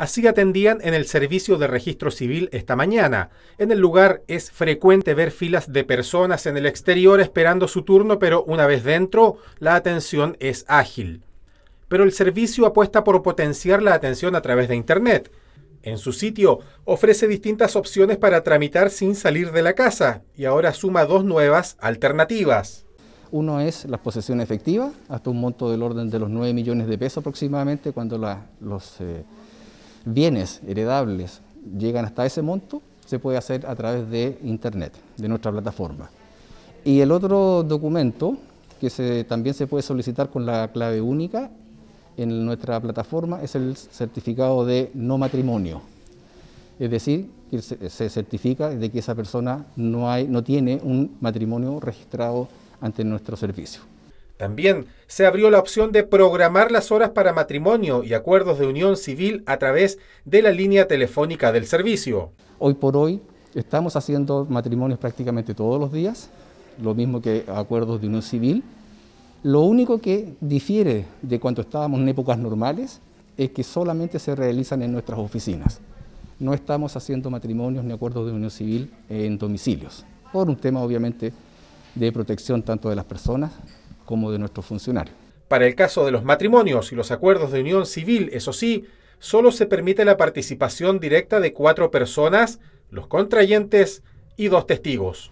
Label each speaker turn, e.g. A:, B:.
A: Así atendían en el servicio de registro civil esta mañana. En el lugar es frecuente ver filas de personas en el exterior esperando su turno, pero una vez dentro, la atención es ágil. Pero el servicio apuesta por potenciar la atención a través de Internet. En su sitio ofrece distintas opciones para tramitar sin salir de la casa y ahora suma dos nuevas alternativas.
B: Uno es la posesión efectiva, hasta un monto del orden de los 9 millones de pesos aproximadamente, cuando los... Eh, bienes heredables llegan hasta ese monto, se puede hacer a través de Internet, de nuestra plataforma. Y el otro documento, que también se puede solicitar con la clave única en nuestra plataforma, es el certificado de no matrimonio. Es decir, que se certifica de que esa persona no tiene un matrimonio registrado ante nuestro servicio.
A: También se abrió la opción de programar las horas para matrimonio y acuerdos de unión civil a través de la línea telefónica del servicio.
B: Hoy por hoy estamos haciendo matrimonios prácticamente todos los días, lo mismo que acuerdos de unión civil. Lo único que difiere de cuando estábamos en épocas normales es que solamente se realizan en nuestras oficinas. No estamos haciendo matrimonios ni acuerdos de unión civil en domicilios, por un tema obviamente de protección tanto de las personas como de nuestro funcionarios.
A: Para el caso de los matrimonios y los acuerdos de unión civil, eso sí, solo se permite la participación directa de cuatro personas, los contrayentes y dos testigos.